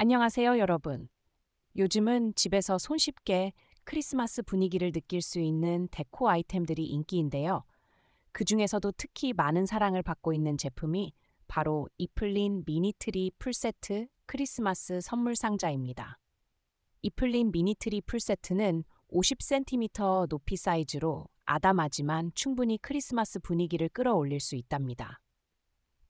안녕하세요, 여러분. 요즘은 집에서 손쉽게 크리스마스 분위기를 느낄 수 있는 데코 아이템들이 인기인데요. 그 중에서도 특히 많은 사랑을 받고 있는 제품이 바로 이플린 미니트리 풀세트 크리스마스 선물 상자입니다. 이플린 미니트리 풀세트는 50cm 높이 사이즈로 아담하지만 충분히 크리스마스 분위기를 끌어올릴 수 있답니다.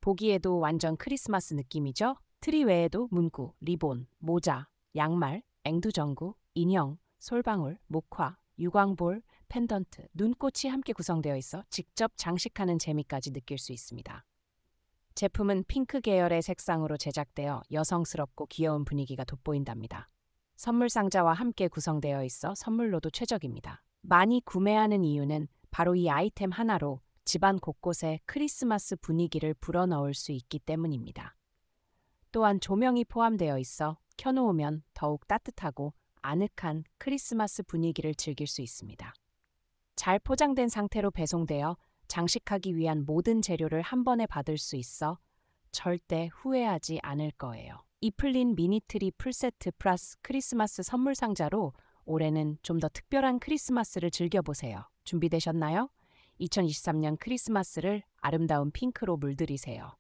보기에도 완전 크리스마스 느낌이죠? 트리 외에도 문구, 리본, 모자, 양말, 앵두전구, 인형, 솔방울, 목화, 유광볼, 펜던트, 눈꽃이 함께 구성되어 있어 직접 장식하는 재미까지 느낄 수 있습니다. 제품은 핑크 계열의 색상으로 제작되어 여성스럽고 귀여운 분위기가 돋보인답니다. 선물 상자와 함께 구성되어 있어 선물로도 최적입니다. 많이 구매하는 이유는 바로 이 아이템 하나로 집안 곳곳에 크리스마스 분위기를 불어넣을 수 있기 때문입니다. 또한 조명이 포함되어 있어 켜놓으면 더욱 따뜻하고 아늑한 크리스마스 분위기를 즐길 수 있습니다. 잘 포장된 상태로 배송되어 장식하기 위한 모든 재료를 한 번에 받을 수 있어 절대 후회하지 않을 거예요. 이플린 미니트리 풀세트 플러스 크리스마스 선물 상자로 올해는 좀 더 특별한 크리스마스를 즐겨보세요. 준비되셨나요? 2023년 크리스마스를 아름다운 핑크로 물들이세요.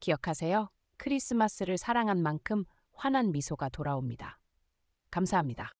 기억하세요. 크리스마스를 사랑한 만큼 환한 미소가 돌아옵니다. 감사합니다.